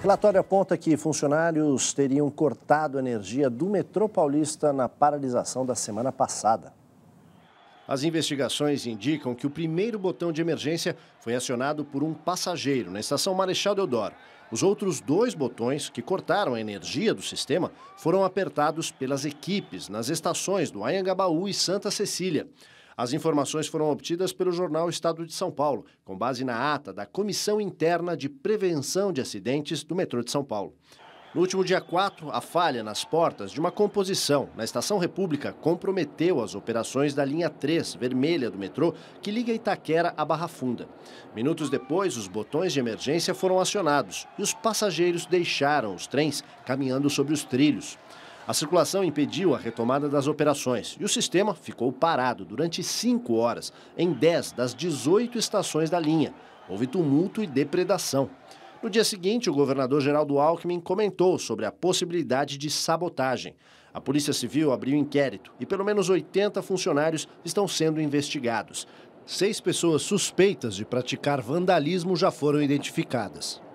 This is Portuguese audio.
Relatório aponta que funcionários teriam cortado energia do metrô paulista na paralisação da semana passada. As investigações indicam que o primeiro botão de emergência foi acionado por um passageiro na estação Marechal Deodoro. Os outros dois botões, que cortaram a energia do sistema, foram apertados pelas equipes nas estações do Anhangabaú e Santa Cecília. As informações foram obtidas pelo jornal Estado de São Paulo, com base na ata da Comissão Interna de Prevenção de Acidentes do Metrô de São Paulo. No último dia 4, a falha nas portas de uma composição na Estação República comprometeu as operações da linha 3 vermelha do metrô que liga Itaquera à Barra Funda. Minutos depois, os botões de emergência foram acionados e os passageiros deixaram os trens caminhando sobre os trilhos. A circulação impediu a retomada das operações e o sistema ficou parado durante cinco horas em 10 das 18 estações da linha. Houve tumulto e depredação. No dia seguinte, o governador Geraldo Alckmin comentou sobre a possibilidade de sabotagem. A Polícia Civil abriu inquérito e pelo menos 80 funcionários estão sendo investigados. Seis pessoas suspeitas de praticar vandalismo já foram identificadas.